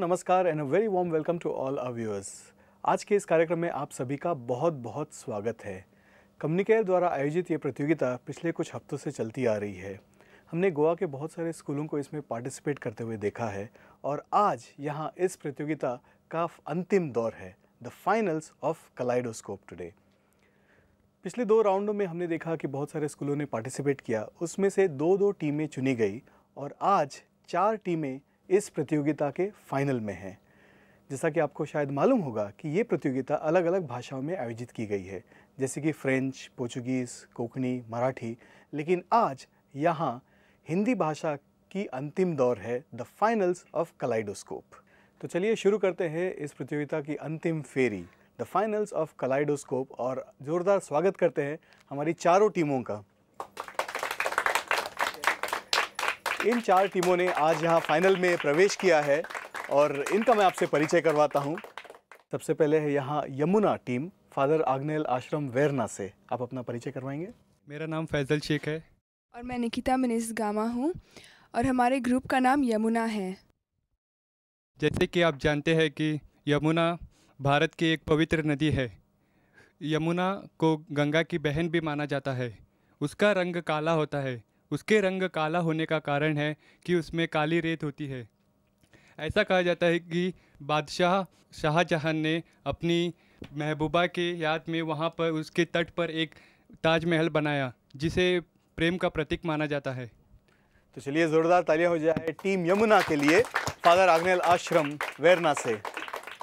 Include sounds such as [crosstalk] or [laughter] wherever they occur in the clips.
नमस्कार and a very warm welcome to all our viewers आज के इस कार्यक्रम में आप सभी का बहुत बहुत स्वागत है कम्युनिकेयर द्वारा आयोजित ये प्रतियोगिता पिछले कुछ हफ्तों से चलती आ रही है हमने गोवा के बहुत सारे स्कूलों को इसमें पार्टिसिपेट करते हुए देखा है और आज यहाँ इस प्रतियोगिता का अंतिम दौर है the finals of kaleidoscope today पिछले दो राउंडों में हमने देखा कि बहुत सारे स्कूलों ने पार्टिसिपेट किया उसमें से दो दो टीमें चुनी गई और आज चार टीमें इस प्रतियोगिता के फाइनल में हैं जैसा कि आपको शायद मालूम होगा कि ये प्रतियोगिता अलग अलग भाषाओं में आयोजित की गई है जैसे कि फ्रेंच पोर्चुगीज़ कोकनी मराठी लेकिन आज यहाँ हिंदी भाषा की अंतिम दौर है द फाइनल्स ऑफ कलाइडोस्कोप तो चलिए शुरू करते हैं इस प्रतियोगिता की अंतिम फेरी द फाइनल्स ऑफ कलाइडोस्कोप और ज़ोरदार स्वागत करते हैं हमारी चारों टीमों का इन चार टीमों ने आज यहाँ फाइनल में प्रवेश किया है और इनका मैं आपसे परिचय करवाता हूँ सबसे पहले है यहाँ यमुना टीम फादर आग्नेल आश्रम वेरना से आप अपना परिचय करवाएंगे मेरा नाम फैजल शेख है और मैं निकिता मनीष गामा हूँ और हमारे ग्रुप का नाम यमुना है जैसे कि आप जानते हैं कि यमुना भारत की एक पवित्र नदी है यमुना को गंगा की बहन भी माना जाता है उसका रंग काला होता है उसके रंग काला होने का कारण है कि उसमें काली रेत होती है ऐसा कहा जाता है कि बादशाह शाहजहां ने अपनी महबूबा के याद में वहाँ पर उसके तट पर एक ताजमहल बनाया जिसे प्रेम का प्रतीक माना जाता है तो चलिए ज़ोरदार तालियां हो जाए टीम यमुना के लिए फादर आग्नेल आश्रम वेरना से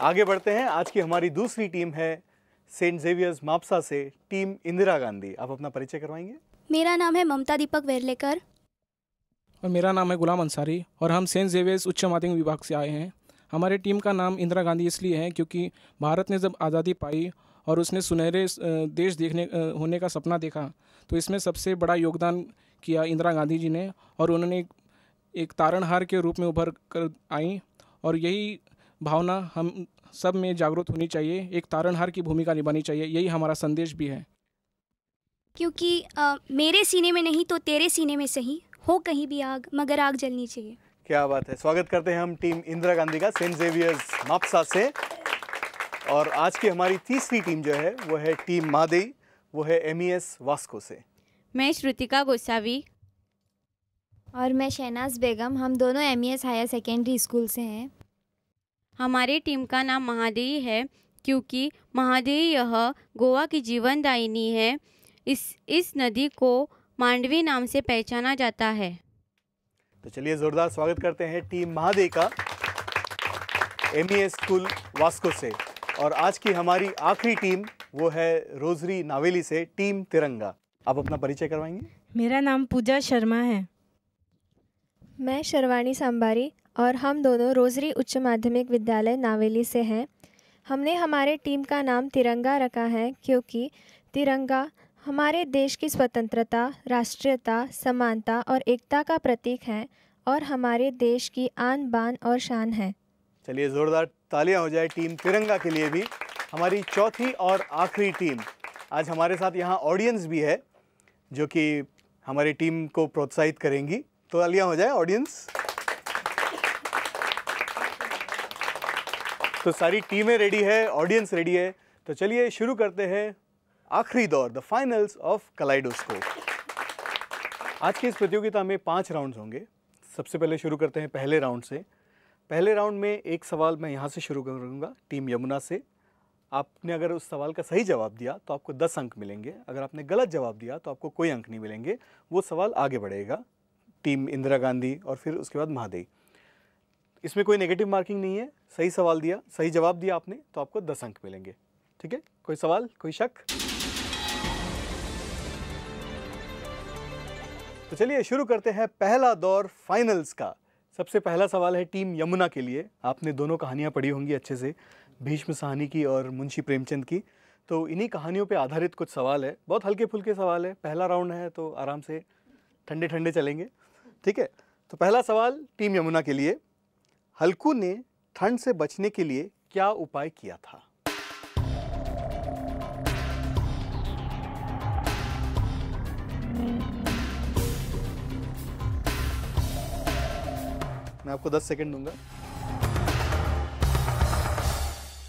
आगे बढ़ते हैं आज की हमारी दूसरी टीम है सेंट जेवियर्स मापसा से टीम इंदिरा गांधी आप अपना परिचय करवाएंगे मेरा नाम है ममता दीपक वेरलेकर और मेरा नाम है गुलाम अंसारी और हम सेंट जेवियर्स उच्च माध्यमिक विभाग से आए हैं हमारे टीम का नाम इंदिरा गांधी इसलिए है क्योंकि भारत ने जब आज़ादी पाई और उसने सुनहरे देश देखने होने का सपना देखा तो इसमें सबसे बड़ा योगदान किया इंदिरा गांधी जी ने और उन्होंने एक तारणहार के रूप में उभर कर आई और यही भावना हम सब में जागरूक होनी चाहिए एक तारणहार की भूमिका निभानी चाहिए यही हमारा संदेश भी है क्योंकि आ, मेरे सीने में नहीं तो तेरे सीने में सही हो कहीं भी आग मगर आग जलनी चाहिए क्या बात है स्वागत करते हैं हम टीम इंदिरा गांधी का सेंट जेवियर्स मापसा से और आज की हमारी तीसरी टीम जो है वो है टीम मादई वो है एम e वास्को से मैं श्रुतिका गोसावी और मैं शहनाज बेगम हम दोनों M E S higher secondary school से हैं हमारी टीम का नाम महादेवी है क्योंकि महादेवी यह गोवा की जीवनदायिनी है इस इस नदी को मांडवी नाम से पहचाना जाता है तो चलिए जोरदार स्वागत करते हैं टीम महादेव का एम e स्कूल वास्को से और आज की हमारी आखिरी टीम वो है रोजरी नावेली से टीम तिरंगा आप अपना परिचय करवाएंगे मेरा नाम पूजा शर्मा है मैं शर्वाणी सांबारी और हम दोनों रोजरी उच्च माध्यमिक विद्यालय नावेली से हैं हमने हमारे टीम का नाम तिरंगा रखा है क्योंकि तिरंगा हमारे देश की स्वतंत्रता राष्ट्रीयता समानता और एकता का प्रतीक है और हमारे देश की आन बान और शान है चलिए ज़ोरदार तालियां हो जाए टीम तिरंगा के लिए भी हमारी चौथी और आखिरी टीम आज हमारे साथ यहाँ ऑडियंस भी है जो कि हमारी टीम को प्रोत्साहित करेंगी तो तालियां हो जाए ऑडियंस तो सारी टीमें रेडी है ऑडियंस रेडी है तो चलिए शुरू करते हैं आखिरी दौर द फाइनल्स ऑफ कलाइडोस्कोप आज की इस प्रतियोगिता में पांच राउंड्स होंगे सबसे पहले शुरू करते हैं पहले राउंड से पहले राउंड में एक सवाल मैं यहाँ से शुरू करूँगा टीम यमुना से आपने अगर उस सवाल का सही जवाब दिया तो आपको दस अंक मिलेंगे अगर आपने गलत जवाब दिया तो आपको कोई अंक नहीं मिलेंगे वो सवाल आगे बढ़ेगा टीम इंदिरा गांधी और फिर उसके बाद महादेव इसमें कोई नेगेटिव मार्किंग नहीं है सही सवाल दिया सही जवाब दिया आपने तो आपको दस अंक मिलेंगे ठीक है कोई सवाल कोई शक तो चलिए शुरू करते हैं पहला दौर फाइनल्स का सबसे पहला सवाल है टीम यमुना के लिए आपने दोनों कहानियाँ पढ़ी होंगी अच्छे से भीष्म साहनी की और मुंशी प्रेमचंद की तो इन्हीं कहानियों पे आधारित कुछ सवाल है बहुत हल्के फुल्के सवाल है पहला राउंड है तो आराम से ठंडे ठंडे चलेंगे ठीक है तो पहला सवाल टीम यमुना के लिए हल्कू ने ठंड से बचने के लिए क्या उपाय किया था मैं आपको 10 सेकंड दूंगा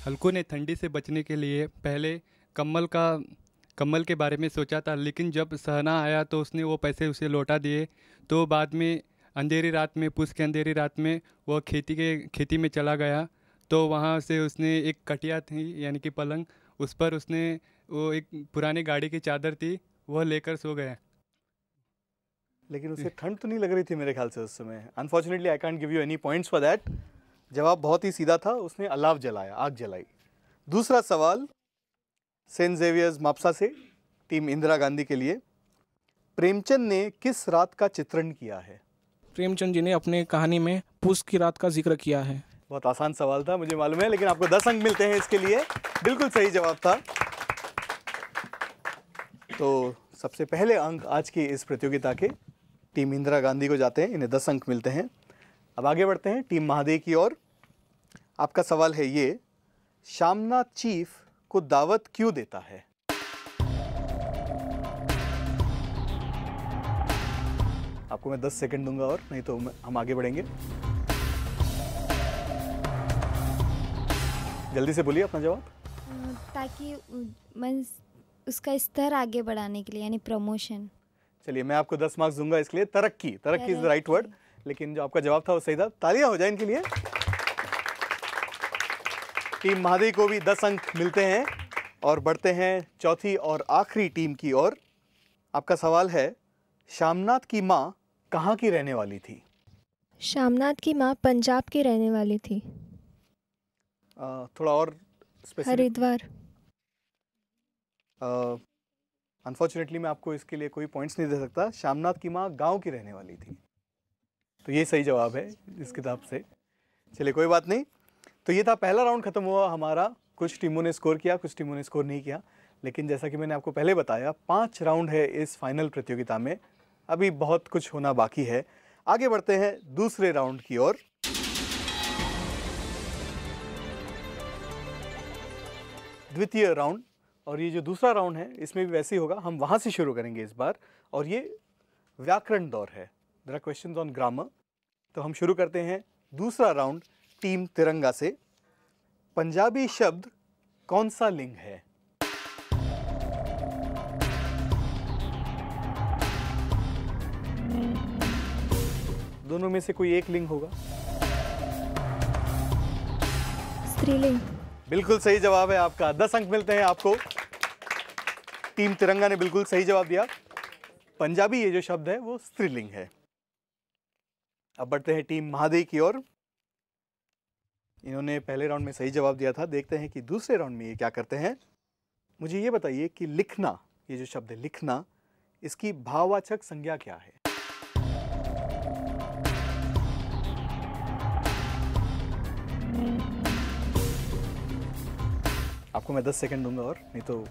हल्कों ने ठंडी से बचने के लिए पहले कम्बल का कम्बल के बारे में सोचा था लेकिन जब सहना आया तो उसने वो पैसे उसे लौटा दिए तो बाद में अंधेरी रात में पुष के अंधेरी रात में वह खेती के खेती में चला गया तो वहाँ से उसने एक कटिया थी यानी कि पलंग उस पर उसने वो एक पुराने गाड़ी की चादर थी वह लेकर सो गया लेकिन उसे [laughs] ठंड तो नहीं लग रही थी मेरे ख्याल से उस समय unfortunately I can't give you any points for that जवाब बहुत ही सीधा था उसने अलाव जलाया आग जलाई दूसरा सवाल सेंट जेवियर्स मापसा से टीम इंदिरा गांधी के लिए प्रेमचंद ने किस रात का चित्रण किया है प्रेमचंद जी ने अपने कहानी में पुष की रात का जिक्र किया है बहुत आसान सवाल था मुझे मालूम है लेकिन आपको दस अंक मिलते हैं इसके लिए बिल्कुल सही जवाब था तो सबसे पहले अंक आज की इस प्रतियोगिता के टीम इंदिरा गांधी को जाते हैं इन्हें दस अंक मिलते हैं अब आगे बढ़ते हैं टीम महादेव की ओर आपका सवाल है ये शामना चीफ को दावत क्यों देता है आपको मैं 10 सेकंड दूंगा और नहीं तो हम आगे बढ़ेंगे जल्दी से बोलिए अपना जवाब ताकि उसका स्तर आगे बढ़ाने के लिए यानी प्रमोशन चलिए मैं आपको दस मार्क्स दूंगा इसके लिए तरक्की तरक्की इज द राइट वर्ड लेकिन जो आपका जवाब था वो सही था तालियां हो जाए इनके लिए टीम महादेवी को भी दस अंक मिलते हैं और बढ़ते हैं चौथी और आखिरी टीम की ओर आपका सवाल है श्यामनाथ की माँ कहाँ की रहने वाली थी श्यामनाथ की माँ पंजाब की रहने वाली थी आ, थोड़ा और हरिद्वार अनफॉर्चुनेटली मैं आपको इसके लिए कोई पॉइंट्स नहीं दे सकता श्यामनाथ की माँ गाँव की रहने वाली थी तो ये सही जवाब है इस किताब से चलिए कोई बात नहीं तो ये था पहला राउंड ख़त्म हुआ हमारा कुछ टीमों ने स्कोर किया कुछ टीमों ने स्कोर नहीं किया लेकिन जैसा कि मैंने आपको पहले बताया पाँच राउंड है इस फाइनल प्रतियोगिता में अभी बहुत कुछ होना बाकी है आगे बढ़ते हैं दूसरे राउंड की ओर द्वितीय राउंड और ये जो दूसरा राउंड है इसमें भी वैसे ही होगा हम वहाँ से शुरू करेंगे इस बार और ये व्याकरण दौर है देर क्वेश्चन ऑन ग्रामर तो हम शुरू करते हैं दूसरा राउंड टीम तिरंगा से पंजाबी शब्द कौन सा लिंग है दोनों में से कोई एक लिंग होगा स्त्रीलिंग बिल्कुल सही जवाब है आपका दस अंक मिलते हैं आपको टीम तिरंगा ने बिल्कुल सही जवाब दिया पंजाबी ये जो शब्द है वो स्त्रीलिंग है अब बढ़ते हैं टीम महादेव की ओर इन्होंने पहले राउंड में सही जवाब दिया था देखते हैं कि दूसरे राउंड में ये क्या करते हैं मुझे ये बताइए कि लिखना ये जो शब्द है लिखना इसकी भाववाचक संज्ञा क्या है आपको मैं 10 सेकंड दूंगा और नहीं तो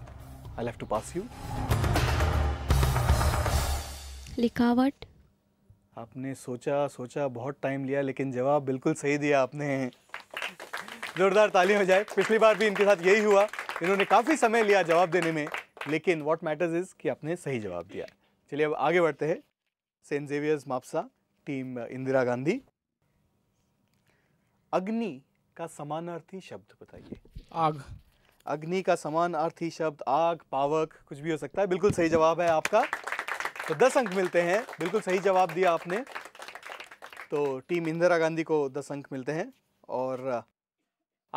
I'll have to pass you. लिखावट आपने सोचा सोचा बहुत टाइम लिया लेकिन जवाब बिल्कुल सही दिया आपने जोरदार ताली हो जाए पिछली बार भी इनके साथ यही हुआ इन्होंने काफ़ी समय लिया जवाब देने में लेकिन वॉट मैटर्स इज़ कि आपने सही जवाब दिया चलिए अब आगे बढ़ते हैं Saint Xavier's Mapusa team uh, Indira Gandhi अग्नि का समानार्थी शब्द बताइए आग अग्नि का समान अर्थी शब्द आग पावक कुछ भी हो सकता है बिल्कुल सही जवाब है आपका तो दस अंक मिलते हैं बिल्कुल सही जवाब दिया आपने तो टीम इंदिरा गांधी को दस अंक मिलते हैं और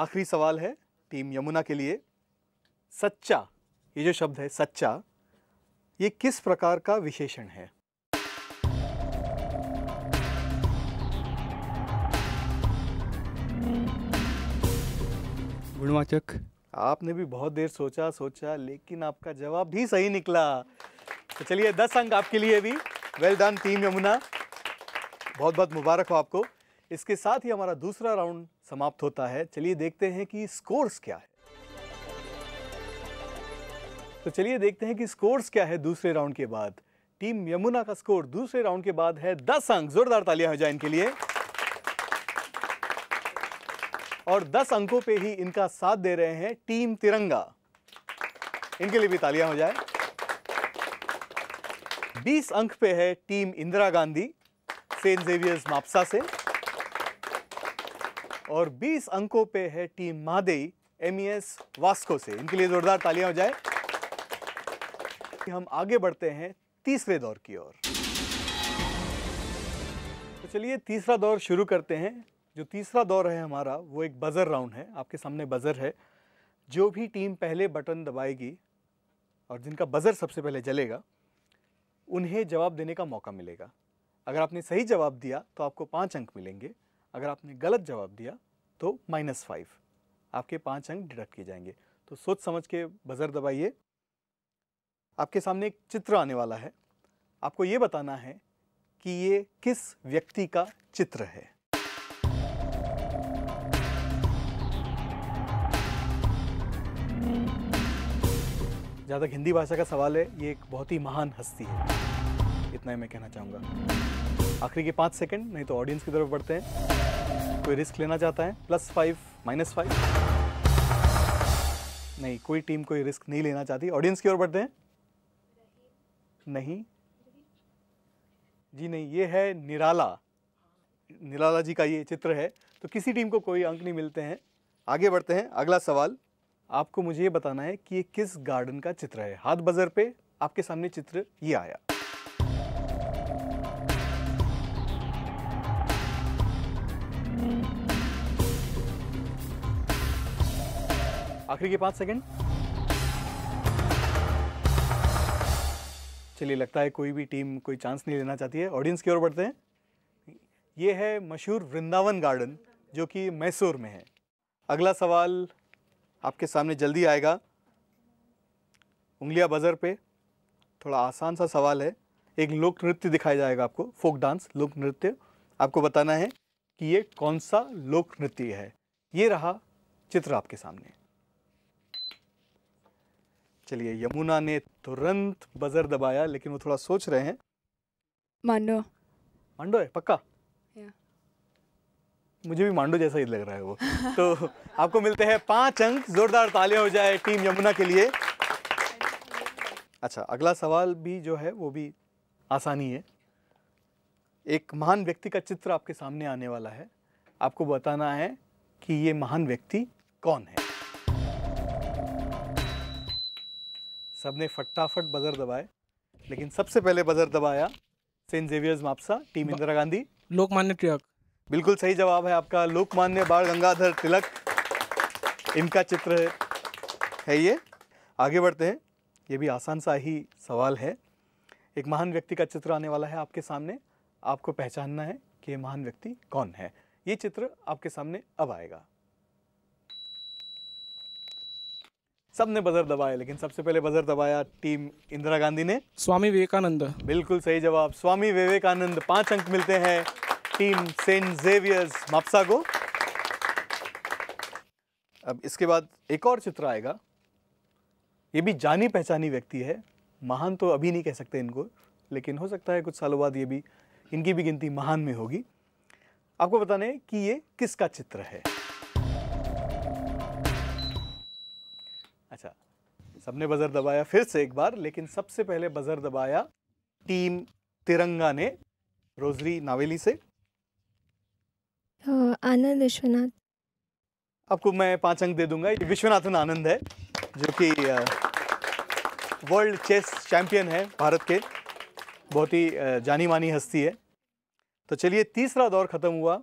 आखिरी सवाल है टीम यमुना के लिए सच्चा ये जो शब्द है सच्चा ये किस प्रकार का विशेषण है गुणवाचक आपने भी बहुत देर सोचा सोचा लेकिन आपका जवाब भी सही निकला तो चलिए दस अंक आपके लिए भी वेल डन टीम यमुना बहुत बहुत मुबारक हो आपको इसके साथ ही हमारा दूसरा राउंड समाप्त होता है चलिए देखते हैं कि स्कोर्स क्या है तो चलिए देखते हैं कि स्कोर्स क्या है दूसरे राउंड के बाद टीम यमुना का स्कोर दूसरे राउंड के बाद है दस अंक जोरदार तालियां हो जाए इनके लिए और 10 अंकों पे ही इनका साथ दे रहे हैं टीम तिरंगा इनके लिए भी तालियां हो जाए 20 अंक पे है team Indira Gandhi Saint Xavier's Mapusa से और 20 अंकों पे है team Mahadei MES e Vasco से इनके लिए जोरदार तालियां हो जाए हम आगे बढ़ते हैं तीसरे दौर की ओर तो चलिए तीसरा दौर शुरू करते हैं जो तीसरा दौर है हमारा वो एक बज़र राउंड है आपके सामने बज़र है जो भी टीम पहले बटन दबाएगी और जिनका बज़र सबसे पहले जलेगा उन्हें जवाब देने का मौका मिलेगा अगर आपने सही जवाब दिया तो आपको पाँच अंक मिलेंगे अगर आपने गलत जवाब दिया तो माइनस फाइव आपके पाँच अंक डिडक्ट किए जाएंगे तो सोच समझ के बज़र दबाइए आपके सामने एक चित्र आने वाला है आपको ये बताना है कि ये किस व्यक्ति का चित्र है जहाँ तक हिंदी भाषा का सवाल है ये एक बहुत ही महान हस्ती है इतना ही मैं कहना चाहूँगा आखिरी के पाँच सेकंड नहीं तो ऑडियंस की तरफ बढ़ते हैं कोई रिस्क लेना चाहता है प्लस फाइव माइनस फाइव नहीं कोई टीम कोई रिस्क नहीं लेना चाहती ऑडियंस की ओर बढ़ते हैं नहीं जी नहीं ये है निराला निराला जी का ये चित्र है तो किसी टीम को कोई अंक नहीं मिलते हैं आगे बढ़ते हैं अगला सवाल आपको मुझे ये बताना है कि ये किस गार्डन का चित्र है हाथ बजर पे आपके सामने चित्र ये आया आखिरी के पांच सेकंड चलिए लगता है कोई भी टीम कोई चांस नहीं लेना चाहती है ऑडियंस की ओर बढ़ते हैं ये है मशहूर वृंदावन गार्डन जो कि मैसूर में है अगला सवाल आपके सामने जल्दी आएगा उंगलियां बज़र पे थोड़ा आसान सा सवाल है एक लोक नृत्य दिखाया जाएगा आपको फोक डांस लोक नृत्य आपको बताना है कि ये कौन सा लोक नृत्य है ये रहा चित्र आपके सामने चलिए यमुना ने तुरंत बजर दबाया लेकिन वो थोड़ा सोच रहे हैं मांडो मांडो है पक्का या। मुझे भी मांडो जैसा ही लग रहा है वो तो आपको मिलते हैं पांच अंक जोरदार तालियां हो जाए टीम यमुना के लिए अच्छा अगला सवाल भी जो है वो भी आसानी है एक महान व्यक्ति का चित्र आपके सामने आने वाला है आपको बताना है कि ये महान व्यक्ति कौन है सबने फटाफट बजर दबाए लेकिन सबसे पहले बजर दबाया Saint Xavier's Mapusa team Indira Gandhi Lokmanya Tilak बिल्कुल सही जवाब है आपका लोकमान्य बाल गंगाधर तिलक इनका चित्र है है ये आगे बढ़ते हैं ये भी आसान सा ही सवाल है एक महान व्यक्ति का चित्र आने वाला है आपके सामने आपको पहचानना है कि ये महान व्यक्ति कौन है ये चित्र आपके सामने अब आएगा सबने बजर दबाया लेकिन सबसे पहले बजर दबाया टीम इंदिरा गांधी ने स्वामी विवेकानंद बिल्कुल सही जवाब स्वामी विवेकानंद पांच अंक मिलते हैं टीम सेंट जेवियर्स मापसा को अब इसके बाद एक और चित्र आएगा ये भी जानी पहचानी व्यक्ति है महान तो अभी नहीं कह सकते इनको लेकिन हो सकता है कुछ सालों बाद ये भी इनकी भी गिनती महान में होगी आपको बताने कि ये किसका चित्र है अच्छा सबने बजर दबाया फिर से एक बार लेकिन सबसे पहले बजर दबाया टीम तिरंगा ने रोजरी नावेली से आनंद विश्वनाथ आपको मैं पांच अंक दे दूंगा विश्वनाथन आनंद है जो कि वर्ल्ड चेस चैंपियन है भारत के बहुत ही जानी मानी हस्ती है तो चलिए तीसरा दौर ख़त्म हुआ